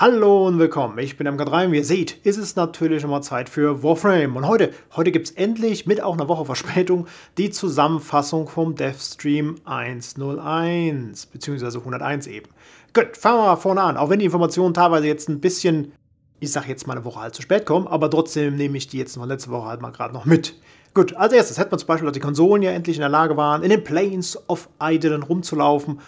Hallo und willkommen, ich bin MK3 und wie ihr seht, ist es natürlich immer Zeit für Warframe. Und heute, heute gibt es endlich mit auch einer Woche Verspätung die Zusammenfassung vom Devstream 101, beziehungsweise 101 eben. Gut, fangen wir mal vorne an, auch wenn die Informationen teilweise jetzt ein bisschen, ich sag jetzt mal eine Woche halt zu spät kommen, aber trotzdem nehme ich die jetzt von letzte Woche halt mal gerade noch mit. Gut, als erstes hätten wir zum Beispiel, dass die Konsolen ja endlich in der Lage waren, in den Planes of Idolen rumzulaufen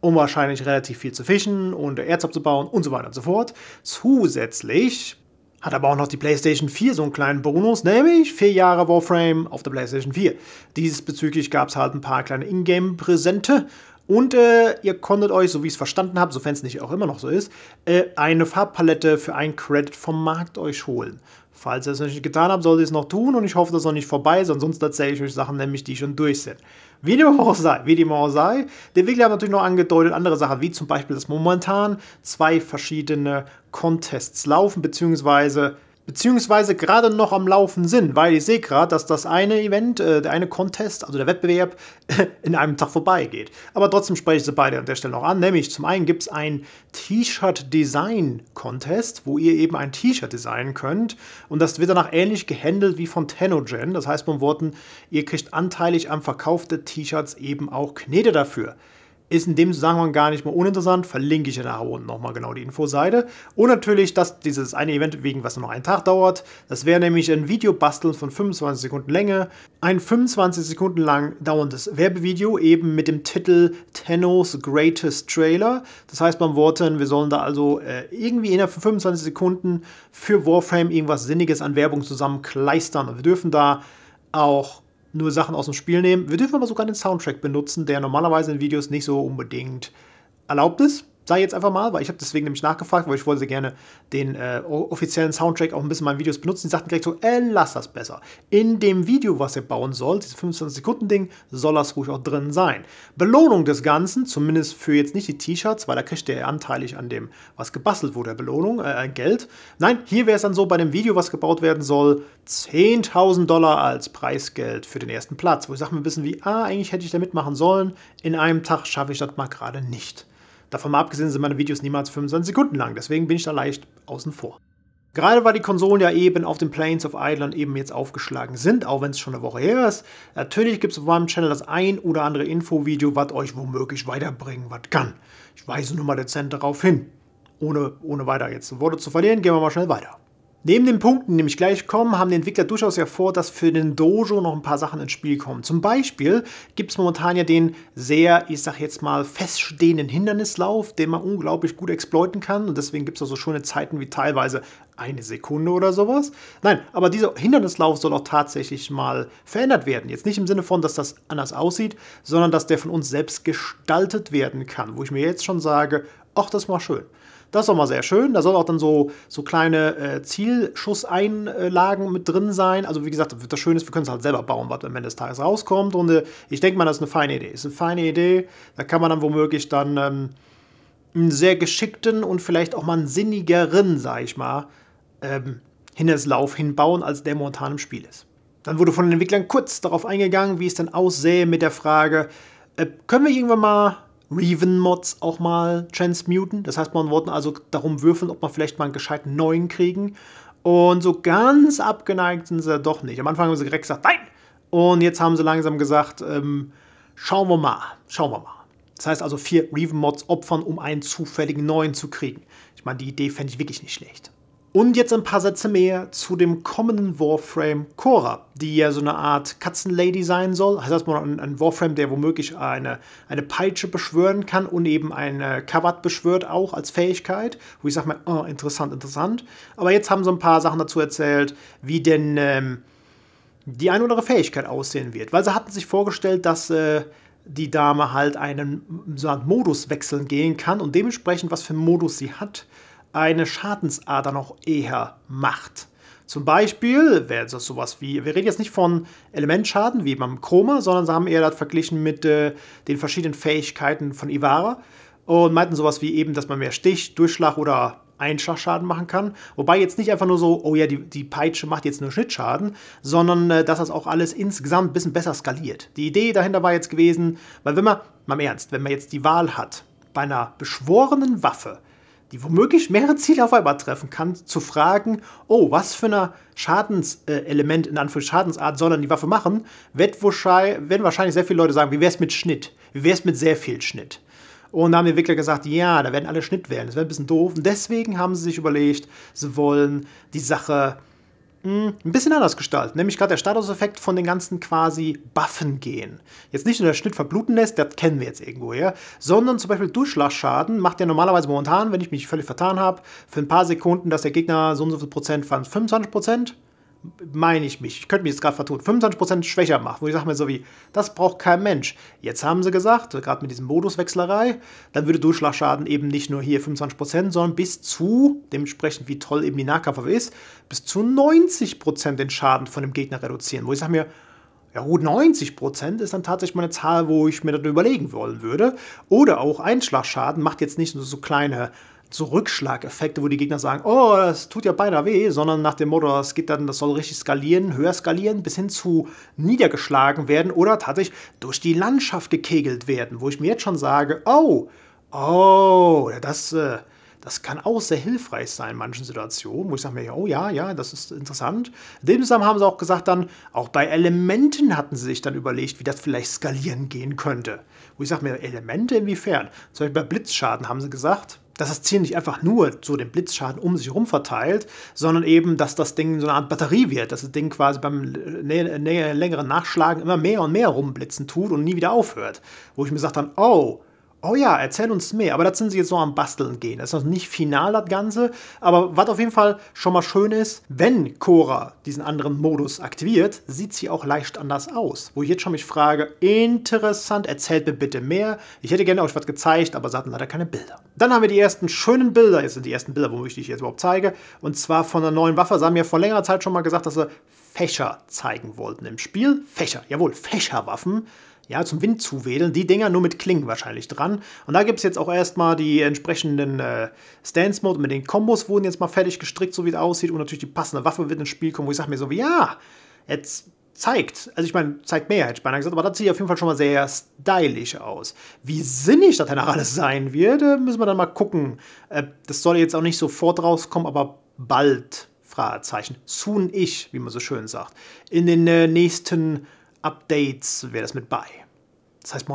um wahrscheinlich relativ viel zu fischen und Erz abzubauen und so weiter und so fort. Zusätzlich hat aber auch noch die PlayStation 4 so einen kleinen Bonus, nämlich vier Jahre Warframe auf der PlayStation 4. Diesbezüglich gab es halt ein paar kleine Ingame-Präsente. Und äh, ihr konntet euch, so wie ich es verstanden habe, sofern es nicht auch immer noch so ist, äh, eine Farbpalette für einen Credit vom Markt euch holen. Falls ihr es noch nicht getan habt, solltet ihr es noch tun und ich hoffe, das ist noch nicht vorbei, sonst erzähle ich euch Sachen nämlich, die schon durch sind. Wie dem auch sei, wie dem auch sei. Der Entwickler hat natürlich noch angedeutet andere Sachen, wie zum Beispiel, dass momentan zwei verschiedene Contests laufen, beziehungsweise beziehungsweise gerade noch am Laufen sind, weil ich sehe gerade, dass das eine Event, äh, der eine Contest, also der Wettbewerb, in einem Tag vorbeigeht. Aber trotzdem spreche ich sie beide an der Stelle noch an, nämlich zum einen gibt es ein T-Shirt-Design-Contest, wo ihr eben ein T-Shirt designen könnt und das wird danach ähnlich gehandelt wie von Tenogen, das heißt mit Worten, ihr kriegt anteilig am Verkauf der T-Shirts eben auch Knete dafür ist in dem Zusammenhang gar nicht mal uninteressant, verlinke ich nachher unten nochmal genau die Infoseite. Und natürlich, dass dieses eine Event, wegen was nur noch einen Tag dauert, das wäre nämlich ein Video basteln von 25 Sekunden Länge, ein 25 Sekunden lang dauerndes Werbevideo, eben mit dem Titel Tenno's Greatest Trailer. Das heißt beim Worten, wir sollen da also äh, irgendwie innerhalb von 25 Sekunden für Warframe irgendwas Sinniges an Werbung zusammenkleistern. Und wir dürfen da auch nur Sachen aus dem Spiel nehmen. Wir dürfen aber sogar den Soundtrack benutzen, der normalerweise in Videos nicht so unbedingt erlaubt ist sage jetzt einfach mal, weil ich habe deswegen nämlich nachgefragt, weil ich wollte gerne den äh, offiziellen Soundtrack auch ein bisschen in meinen Videos benutzen. Die sagten direkt so, äh, lass das besser. In dem Video, was ihr bauen sollt, dieses 25-Sekunden-Ding, soll das ruhig auch drin sein. Belohnung des Ganzen, zumindest für jetzt nicht die T-Shirts, weil da kriegt ihr anteilig an dem, was gebastelt wurde, Belohnung, äh, äh Geld. Nein, hier wäre es dann so, bei dem Video, was gebaut werden soll, 10.000 Dollar als Preisgeld für den ersten Platz. Wo ich sage mir ein bisschen wie, ah, eigentlich hätte ich da mitmachen sollen, in einem Tag schaffe ich das mal gerade nicht. Davon mal abgesehen sind meine Videos niemals 25 Sekunden lang, deswegen bin ich da leicht außen vor. Gerade weil die Konsolen ja eben auf den Planes of Eidolon eben jetzt aufgeschlagen sind, auch wenn es schon eine Woche her ist, natürlich gibt es auf meinem Channel das ein oder andere Infovideo, was euch womöglich weiterbringen, was kann. Ich weise nur mal dezent darauf hin. Ohne, ohne weiter jetzt Worte zu verlieren, gehen wir mal schnell weiter. Neben den Punkten, die nämlich gleich kommen, haben die Entwickler durchaus ja vor, dass für den Dojo noch ein paar Sachen ins Spiel kommen. Zum Beispiel gibt es momentan ja den sehr, ich sag jetzt mal, feststehenden Hindernislauf, den man unglaublich gut exploiten kann. Und deswegen gibt es auch so schöne Zeiten wie teilweise eine Sekunde oder sowas. Nein, aber dieser Hindernislauf soll auch tatsächlich mal verändert werden. Jetzt nicht im Sinne von, dass das anders aussieht, sondern dass der von uns selbst gestaltet werden kann. Wo ich mir jetzt schon sage, ach, das war schön. Das ist doch mal sehr schön. Da soll auch dann so, so kleine äh, Zielschusseinlagen mit drin sein. Also wie gesagt, das Schöne ist, wir können es halt selber bauen, was am Ende des Tages rauskommt. Und äh, ich denke mal, das ist eine feine Idee. Ist eine feine Idee. Da kann man dann womöglich dann ähm, einen sehr geschickten und vielleicht auch mal einen sinnigeren, sag ich mal, ähm, Hinderslauf hinbauen, als der momentan im Spiel ist. Dann wurde von den Entwicklern kurz darauf eingegangen, wie es denn aussähe mit der Frage, äh, können wir irgendwann mal Reven-Mods auch mal transmuten. Das heißt, man wollte also darum würfeln, ob man vielleicht mal einen gescheiten neuen kriegen. Und so ganz abgeneigt sind sie ja doch nicht. Am Anfang haben sie direkt gesagt, nein! Und jetzt haben sie langsam gesagt, ähm, schauen wir mal, schauen wir mal. Das heißt also vier Reven-Mods opfern, um einen zufälligen neuen zu kriegen. Ich meine, die Idee fände ich wirklich nicht schlecht. Und jetzt ein paar Sätze mehr zu dem kommenden Warframe Cora, die ja so eine Art Katzenlady sein soll. Also erstmal ein, ein Warframe, der womöglich eine, eine Peitsche beschwören kann und eben eine Kavat beschwört auch als Fähigkeit. Wo ich sage mal, oh, interessant, interessant. Aber jetzt haben sie ein paar Sachen dazu erzählt, wie denn ähm, die eine oder andere Fähigkeit aussehen wird. Weil sie hatten sich vorgestellt, dass... Äh, die Dame halt einen so einen Modus wechseln gehen kann und dementsprechend, was für einen Modus sie hat, eine Schadensader noch eher macht. Zum Beispiel wäre das sowas wie, wir reden jetzt nicht von Elementschaden wie beim Chroma, sondern sie haben eher das verglichen mit äh, den verschiedenen Fähigkeiten von Ivara und meinten sowas wie eben, dass man mehr Stich, Durchschlag oder Einschlagschaden machen kann. Wobei jetzt nicht einfach nur so, oh ja, die, die Peitsche macht jetzt nur Schnittschaden, sondern äh, dass das auch alles insgesamt ein bisschen besser skaliert. Die Idee dahinter war jetzt gewesen, weil wenn man, mal im Ernst, wenn man jetzt die Wahl hat, bei einer beschworenen Waffe die womöglich mehrere Ziele auf einmal treffen kann, zu fragen, oh, was für ein Schadenselement, äh, in Anführungszeichen Schadensart soll dann die Waffe machen, wird wahrscheinlich, werden wahrscheinlich sehr viele Leute sagen, wie wäre es mit Schnitt? Wie wäre es mit sehr viel Schnitt? Und da haben die Entwickler gesagt, ja, da werden alle Schnitt wählen. Das wäre ein bisschen doof. Und deswegen haben sie sich überlegt, sie wollen die Sache hm, ein bisschen anders gestalten, nämlich gerade der Statuseffekt von den ganzen quasi Buffen gehen. Jetzt nicht nur der Schnitt verbluten lässt, das kennen wir jetzt irgendwo, ja, sondern zum Beispiel Durchschlagschaden macht der normalerweise momentan, wenn ich mich völlig vertan habe, für ein paar Sekunden, dass der Gegner so und so viel Prozent fand, 25 Prozent meine ich mich, ich könnte mich jetzt gerade vertun, 25% schwächer macht, wo ich sage mir so wie, das braucht kein Mensch. Jetzt haben sie gesagt, gerade mit diesem Moduswechslerei, dann würde Durchschlagschaden eben nicht nur hier 25%, sondern bis zu, dementsprechend wie toll eben die Nahkampfwaffe ist, bis zu 90% den Schaden von dem Gegner reduzieren, wo ich sage mir, ja gut, 90% ist dann tatsächlich mal eine Zahl, wo ich mir dann überlegen wollen würde. Oder auch Einschlagschaden macht jetzt nicht nur so kleine Rückschlageffekte, wo die Gegner sagen, oh, das tut ja beinahe weh, sondern nach dem Motto, es geht dann, das soll richtig skalieren, höher skalieren, bis hin zu niedergeschlagen werden oder tatsächlich durch die Landschaft gekegelt werden, wo ich mir jetzt schon sage, oh, oh, das, äh, das kann auch sehr hilfreich sein in manchen Situationen, wo ich sage mir, oh ja, ja, das ist interessant. In dem Zusammenhang haben sie auch gesagt, dann auch bei Elementen hatten sie sich dann überlegt, wie das vielleicht skalieren gehen könnte. Wo ich sage mir, Elemente inwiefern? Zum Beispiel bei Blitzschaden haben sie gesagt, dass das Ziel nicht einfach nur so den Blitzschaden um sich herum verteilt, sondern eben, dass das Ding so eine Art Batterie wird, dass das Ding quasi beim längeren Nachschlagen immer mehr und mehr rumblitzen tut und nie wieder aufhört. Wo ich mir sage dann, oh, Oh ja, erzähl uns mehr. Aber das sind sie jetzt so am Basteln gehen. Das ist noch nicht final, das Ganze. Aber was auf jeden Fall schon mal schön ist, wenn Cora diesen anderen Modus aktiviert, sieht sie auch leicht anders aus. Wo ich jetzt schon mich frage, interessant, erzählt mir bitte mehr. Ich hätte gerne euch was gezeigt, aber sie hatten leider keine Bilder. Dann haben wir die ersten schönen Bilder. Jetzt sind die ersten Bilder, wo ich die jetzt überhaupt zeige. Und zwar von einer neuen Waffe. Sie haben mir ja vor längerer Zeit schon mal gesagt, dass sie Fächer zeigen wollten im Spiel. Fächer, jawohl, Fächerwaffen ja, zum Wind zuwedeln. Die Dinger nur mit Klingen wahrscheinlich dran. Und da gibt es jetzt auch erstmal die entsprechenden äh, Stance-Mode mit den Kombos wurden jetzt mal fertig gestrickt, so wie es aussieht. Und natürlich die passende Waffe wird ins Spiel kommen, wo ich sage mir so, wie, ja, jetzt zeigt, also ich meine, zeigt mehr, hätte ich beinahe gesagt, aber das sieht auf jeden Fall schon mal sehr stylisch aus. Wie sinnig das danach alles sein wird, äh, müssen wir dann mal gucken. Äh, das soll jetzt auch nicht sofort rauskommen, aber bald, Fragezeichen. Soon-ich, wie man so schön sagt. In den äh, nächsten Updates wäre das mit bei. Das heißt,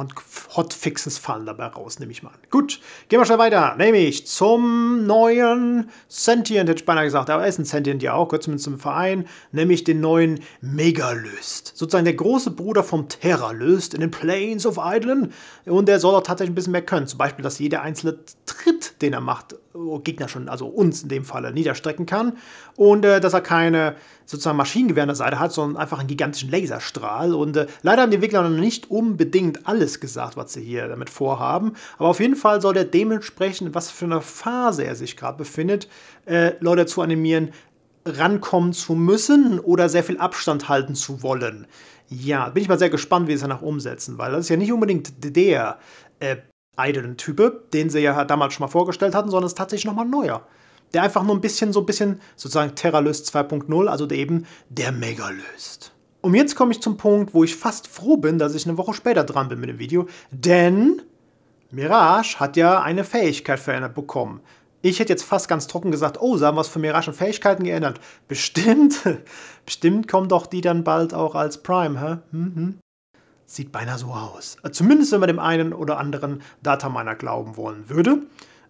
Hotfixes fallen dabei raus, nehme ich mal an. Gut, gehen wir schnell weiter. Nämlich zum neuen Sentient, hätte ich beinahe gesagt. Aber ist ein Sentient ja auch, gehört zumindest zum Verein. Nämlich den neuen Megalöst. Sozusagen der große Bruder vom Terralöst in den Plains of Idlen. Und der soll auch tatsächlich ein bisschen mehr können. Zum Beispiel, dass jeder einzelne Tritt, den er macht, oh, Gegner schon, also uns in dem Falle, niederstrecken kann. Und äh, dass er keine sozusagen Maschinengewehr an der Seite hat, sondern einfach einen gigantischen Laserstrahl. Und äh, leider haben die Entwickler noch nicht unbedingt alles gesagt, was sie hier damit vorhaben. Aber auf jeden Fall soll der dementsprechend, was für eine Phase er sich gerade befindet, äh, Leute zu animieren, rankommen zu müssen oder sehr viel Abstand halten zu wollen. Ja, bin ich mal sehr gespannt, wie sie es danach umsetzen, weil das ist ja nicht unbedingt der äh, Idol-Type, den sie ja damals schon mal vorgestellt hatten, sondern es ist tatsächlich nochmal neuer der einfach nur ein bisschen so ein bisschen sozusagen Terra löst 2.0, also der eben der Mega löst. Und jetzt komme ich zum Punkt, wo ich fast froh bin, dass ich eine Woche später dran bin mit dem Video, denn Mirage hat ja eine Fähigkeit verändert bekommen. Ich hätte jetzt fast ganz trocken gesagt, oh, sie haben was für Mirage Fähigkeiten geändert. Bestimmt, bestimmt kommen doch die dann bald auch als Prime, hä? Mhm. Sieht beinahe so aus. Zumindest wenn man dem einen oder anderen Dataminer glauben wollen würde.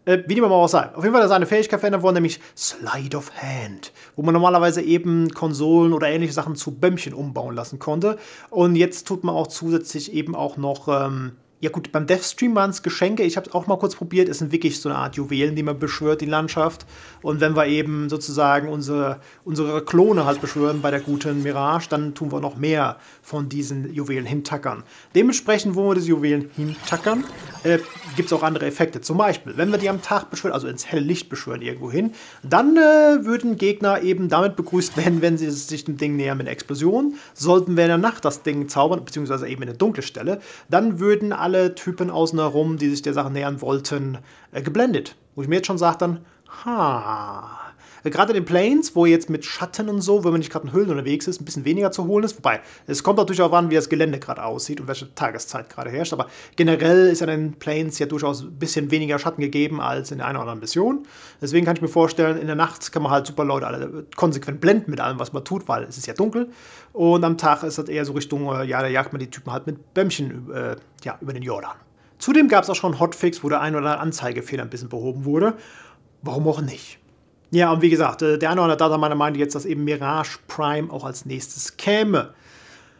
Äh, wie dem auch sei. Auf jeden Fall ist eine Fähigkeit verändert worden, nämlich Slide of Hand, wo man normalerweise eben Konsolen oder ähnliche Sachen zu Bämmchen umbauen lassen konnte. Und jetzt tut man auch zusätzlich eben auch noch ähm, ja gut, beim Deathstream waren es Geschenke. Ich habe es auch mal kurz probiert. Es sind wirklich so eine Art Juwelen, die man beschwört, die Landschaft. Und wenn wir eben sozusagen unsere, unsere Klone halt beschwören bei der guten Mirage, dann tun wir noch mehr von diesen Juwelen hintackern. Dementsprechend, wo wir diese Juwelen hintackern, äh, gibt es auch andere Effekte. Zum Beispiel, wenn wir die am Tag beschwören, also ins helle Licht beschwören irgendwo hin, dann äh, würden Gegner eben damit begrüßt werden, wenn sie sich dem Ding nähern mit Explosionen. Sollten wir in der Nacht das Ding zaubern, beziehungsweise eben in eine dunkle Stelle, dann würden alle alle Typen außen herum, die sich der Sache nähern wollten, äh, geblendet. Wo ich mir jetzt schon sage dann, ha, äh, gerade in den Plains, wo jetzt mit Schatten und so, wenn man nicht gerade in Höhlen unterwegs ist, ein bisschen weniger zu holen ist. Wobei, es kommt natürlich auch an, wie das Gelände gerade aussieht und welche Tageszeit gerade herrscht. Aber generell ist in den Plains ja durchaus ein bisschen weniger Schatten gegeben als in der einen oder anderen Mission. Deswegen kann ich mir vorstellen, in der Nacht kann man halt super Leute alle konsequent blenden mit allem, was man tut, weil es ist ja dunkel. Und am Tag ist das eher so Richtung, äh, ja, da jagt man die Typen halt mit Bämmchen äh, ja, über den Jordan. Zudem gab es auch schon Hotfix, wo der ein oder andere Anzeigefehler ein bisschen behoben wurde. Warum auch nicht? Ja, und wie gesagt, äh, der eine oder andere meiner meinte jetzt, dass eben Mirage Prime auch als nächstes käme.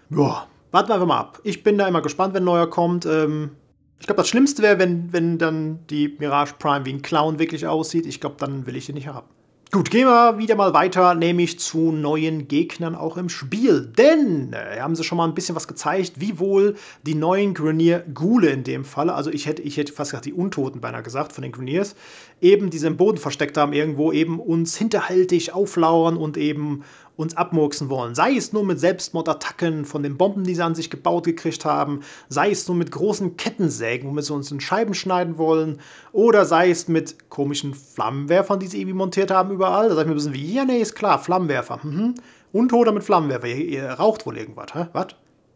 Boah, warten wir einfach mal ab. Ich bin da immer gespannt, wenn ein neuer kommt. Ähm, ich glaube, das Schlimmste wäre, wenn, wenn dann die Mirage Prime wie ein Clown wirklich aussieht. Ich glaube, dann will ich den nicht haben. Gut, gehen wir wieder mal weiter, nämlich zu neuen Gegnern auch im Spiel. Denn äh, haben sie schon mal ein bisschen was gezeigt, wie wohl die neuen Grenier-Gule in dem Fall, also ich hätte, ich hätte fast gesagt die Untoten beinahe gesagt von den Greniers, eben diese im Boden versteckt haben, irgendwo eben uns hinterhältig auflauern und eben uns abmurksen wollen. Sei es nur mit Selbstmordattacken von den Bomben, die sie an sich gebaut gekriegt haben, sei es nur mit großen Kettensägen, womit sie uns in Scheiben schneiden wollen, oder sei es mit komischen Flammenwerfern, die sie irgendwie montiert haben überall. Da sag ich mir ein bisschen wie, ja, nee, ist klar, Flammenwerfer. Mhm. oder mit Flammenwerfer, ihr, ihr raucht wohl irgendwas, hä? Was?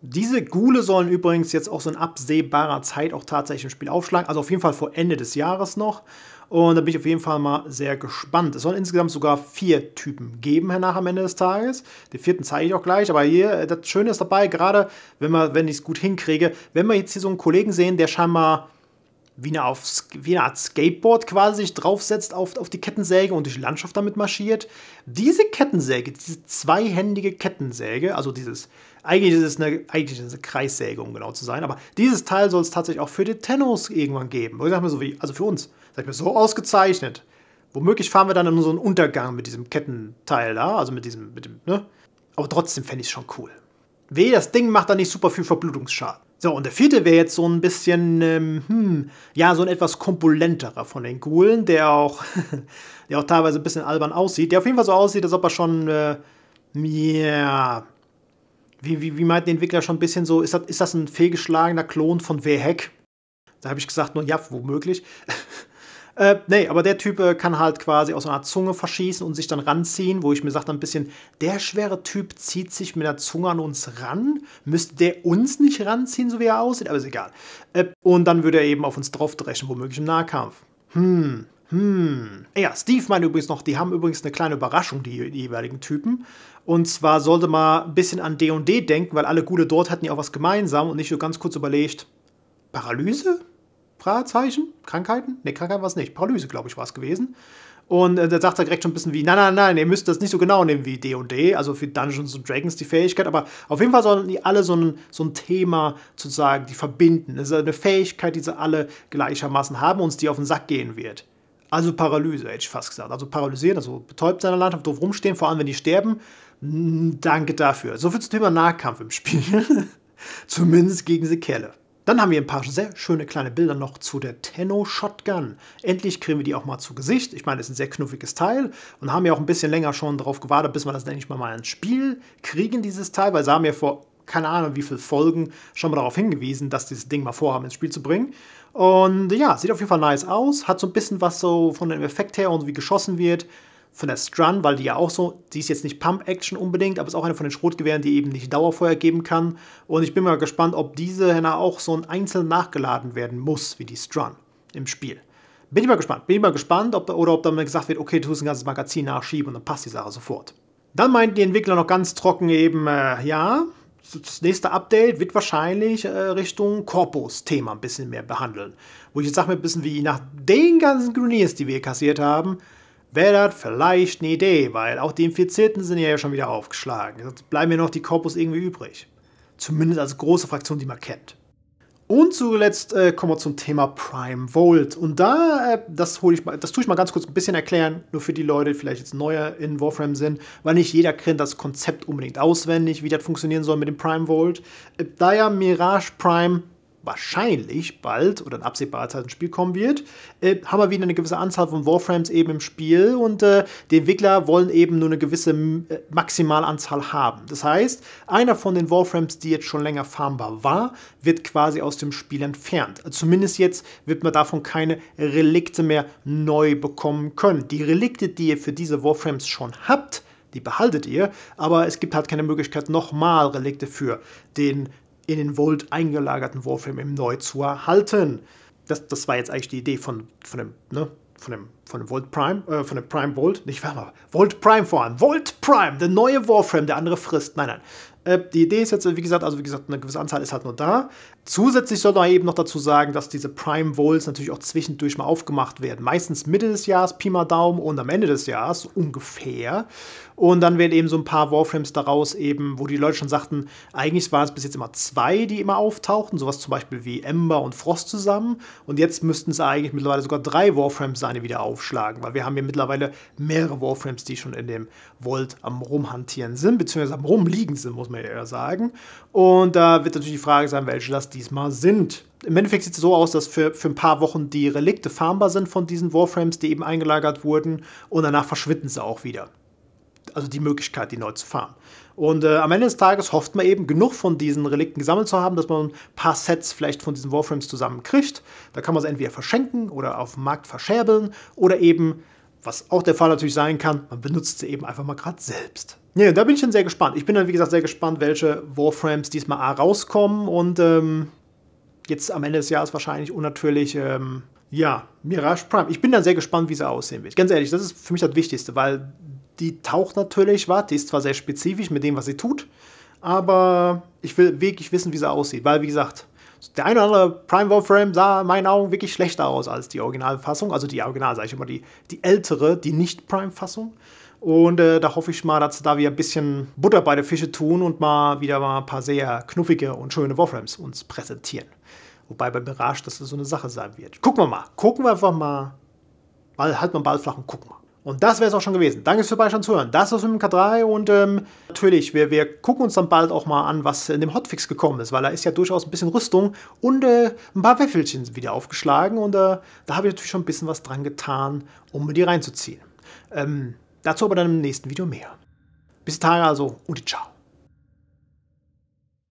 Diese Gule sollen übrigens jetzt auch so in absehbarer Zeit auch tatsächlich im Spiel aufschlagen. Also auf jeden Fall vor Ende des Jahres noch. Und da bin ich auf jeden Fall mal sehr gespannt. Es sollen insgesamt sogar vier Typen geben hernach am Ende des Tages. Den vierten zeige ich auch gleich. Aber hier, äh, das Schöne ist dabei, gerade wenn, man, wenn ich es gut hinkriege, wenn wir jetzt hier so einen Kollegen sehen, der scheinbar wie eine, auf, wie eine Art Skateboard quasi sich draufsetzt auf, auf die Kettensäge und durch die Landschaft damit marschiert. Diese Kettensäge, diese zweihändige Kettensäge, also dieses eigentlich ist es eine, eigentlich ist es eine Kreissäge, um genau zu sein. Aber dieses Teil soll es tatsächlich auch für die Tennos irgendwann geben. Und ich sag mir so, wie, also für uns, sag ich mir, so ausgezeichnet. Womöglich fahren wir dann in so einen Untergang mit diesem Kettenteil da, also mit diesem, mit dem, ne? Aber trotzdem fände ich es schon cool. Weh, das Ding macht da nicht super viel Verblutungsschaden. So, und der vierte wäre jetzt so ein bisschen, ähm, hm, ja, so ein etwas kompulenterer von den Ghoulen, der auch, der auch teilweise ein bisschen albern aussieht. Der auf jeden Fall so aussieht, als ob er schon, äh, ja, wie, wie, wie meinten die Entwickler schon ein bisschen so, ist das, ist das ein fehlgeschlagener Klon von WHEC? Da habe ich gesagt, nur ja, womöglich. äh, nee, aber der Typ äh, kann halt quasi aus einer Zunge verschießen und sich dann ranziehen, wo ich mir sage dann ein bisschen, der schwere Typ zieht sich mit der Zunge an uns ran. Müsste der uns nicht ranziehen, so wie er aussieht? Aber ist egal. Äh, und dann würde er eben auf uns draufdreschen, womöglich im Nahkampf. Hm, hm. Ja, Steve meint übrigens noch, die haben übrigens eine kleine Überraschung, die, die jeweiligen Typen. Und zwar sollte man ein bisschen an D&D &D denken, weil alle Gule dort hatten ja auch was gemeinsam und nicht so ganz kurz überlegt, Paralyse? Fragezeichen? Krankheiten? Ne, Krankheiten war es nicht. Paralyse, glaube ich, war es gewesen. Und äh, da sagt er direkt schon ein bisschen wie, nein, nein, nein, ihr müsst das nicht so genau nehmen wie D&D, also für Dungeons and Dragons die Fähigkeit, aber auf jeden Fall sollen die alle so ein, so ein Thema sozusagen, die verbinden. Das ist eine Fähigkeit, die sie alle gleichermaßen haben und die auf den Sack gehen wird. Also Paralyse, hätte ich fast gesagt. Also paralysieren, also betäubt seiner Landschaft, doof rumstehen, vor allem wenn die sterben. Hm, danke dafür. Soviel zum Thema Nahkampf im Spiel. Zumindest gegen die Kerle. Dann haben wir ein paar sehr schöne kleine Bilder noch zu der Tenno Shotgun. Endlich kriegen wir die auch mal zu Gesicht. Ich meine, das ist ein sehr knuffiges Teil und haben ja auch ein bisschen länger schon darauf gewartet, bis wir das endlich mal, mal ins Spiel kriegen, dieses Teil, weil sie haben ja vor keine Ahnung, wie viele Folgen schon mal darauf hingewiesen, dass dieses Ding mal vorhaben, ins Spiel zu bringen. Und ja, sieht auf jeden Fall nice aus, hat so ein bisschen was so von dem Effekt her und wie geschossen wird von der Strun, weil die ja auch so, die ist jetzt nicht Pump-Action unbedingt, aber ist auch eine von den Schrotgewehren, die eben nicht Dauerfeuer geben kann. Und ich bin mal gespannt, ob diese auch so ein einzeln nachgeladen werden muss, wie die Strun im Spiel. Bin ich mal gespannt. Bin ich mal gespannt, ob, oder ob dann gesagt wird, okay, du tust ein ganzes Magazin nachschieben und dann passt die Sache sofort. Dann meinten die Entwickler noch ganz trocken eben, äh, ja, das nächste Update wird wahrscheinlich äh, Richtung Korpus-Thema ein bisschen mehr behandeln. Wo ich jetzt sage mir ein bisschen wie, nach den ganzen Greniers, die wir kassiert haben, wäre das vielleicht eine Idee, weil auch die Infizierten sind ja schon wieder aufgeschlagen. Jetzt bleiben ja noch die Korpus irgendwie übrig. Zumindest als große Fraktion, die man kennt. Und zuletzt äh, kommen wir zum Thema Prime Volt. Und da, äh, das, ich mal, das tue ich mal ganz kurz ein bisschen erklären, nur für die Leute, die vielleicht jetzt neuer in Warframe sind, weil nicht jeder kennt das Konzept unbedingt auswendig, wie das funktionieren soll mit dem Prime Volt. Äh, da ja Mirage Prime wahrscheinlich bald oder in absehbarer Zeit ins Spiel kommen wird, äh, haben wir wieder eine gewisse Anzahl von Warframes eben im Spiel und äh, die Entwickler wollen eben nur eine gewisse äh, Maximalanzahl haben. Das heißt, einer von den Warframes, die jetzt schon länger farmbar war, wird quasi aus dem Spiel entfernt. Also zumindest jetzt wird man davon keine Relikte mehr neu bekommen können. Die Relikte, die ihr für diese Warframes schon habt, die behaltet ihr, aber es gibt halt keine Möglichkeit, nochmal Relikte für den in den Volt eingelagerten Warframe im Neu zu erhalten. Das, das war jetzt eigentlich die Idee von, von dem, ne, von dem, von dem Volt Prime, äh, von dem Prime Volt, nicht wahr? Volt Prime voran. Volt Prime, der neue Warframe, der andere frisst. Nein, nein. Äh, die Idee ist jetzt, wie gesagt, also wie gesagt, eine gewisse Anzahl ist halt nur da. Zusätzlich soll man eben noch dazu sagen, dass diese Prime Vols natürlich auch zwischendurch mal aufgemacht werden. Meistens Mitte des Jahres, Pi mal Daumen und am Ende des Jahres ungefähr. Und dann werden eben so ein paar Warframes daraus eben, wo die Leute schon sagten, eigentlich waren es bis jetzt immer zwei, die immer auftauchten, sowas zum Beispiel wie Ember und Frost zusammen. Und jetzt müssten es eigentlich mittlerweile sogar drei Warframes seine wieder aufschlagen, weil wir haben hier mittlerweile mehrere Warframes, die schon in dem Vault am Rumhantieren sind, beziehungsweise am Rumliegen sind, muss man man eher sagen. Und da wird natürlich die Frage sein, welche das diesmal sind. Im Endeffekt sieht es so aus, dass für, für ein paar Wochen die Relikte farmbar sind von diesen Warframes, die eben eingelagert wurden. Und danach verschwinden sie auch wieder. Also die Möglichkeit, die neu zu farmen. Und äh, am Ende des Tages hofft man eben, genug von diesen Relikten gesammelt zu haben, dass man ein paar Sets vielleicht von diesen Warframes zusammenkriegt. Da kann man sie entweder verschenken oder auf dem Markt verscherbeln oder eben, was auch der Fall natürlich sein kann, man benutzt sie eben einfach mal gerade selbst. Nee, da bin ich dann sehr gespannt. Ich bin dann, wie gesagt, sehr gespannt, welche Warframes diesmal A rauskommen und ähm, jetzt am Ende des Jahres wahrscheinlich unnatürlich, ähm, ja, Mirage Prime. Ich bin dann sehr gespannt, wie sie aussehen wird. Ganz ehrlich, das ist für mich das Wichtigste, weil die taucht natürlich was, die ist zwar sehr spezifisch mit dem, was sie tut, aber ich will wirklich wissen, wie sie aussieht, weil, wie gesagt, der eine oder andere Prime Warframe sah in meinen Augen wirklich schlechter aus als die Originalfassung, also die Original, sage ich immer, die, die ältere, die Nicht-Prime-Fassung. Und äh, da hoffe ich mal, dass sie da wieder ein bisschen Butter bei der Fische tun und mal wieder mal ein paar sehr knuffige und schöne Warframes uns präsentieren. Wobei bei Mirage das so eine Sache sein wird. Gucken wir mal. Gucken wir einfach mal. mal halt mal den Ball flach und gucken mal. Und das wäre es auch schon gewesen. Danke fürs zu hören. Das war's mit dem K3 und ähm, natürlich, wir, wir gucken uns dann bald auch mal an, was in dem Hotfix gekommen ist, weil da ist ja durchaus ein bisschen Rüstung und äh, ein paar Wäffelchen wieder aufgeschlagen und äh, da habe ich natürlich schon ein bisschen was dran getan, um die reinzuziehen. Ähm, Dazu aber dann im nächsten Video mehr. Bis dahin also und ciao.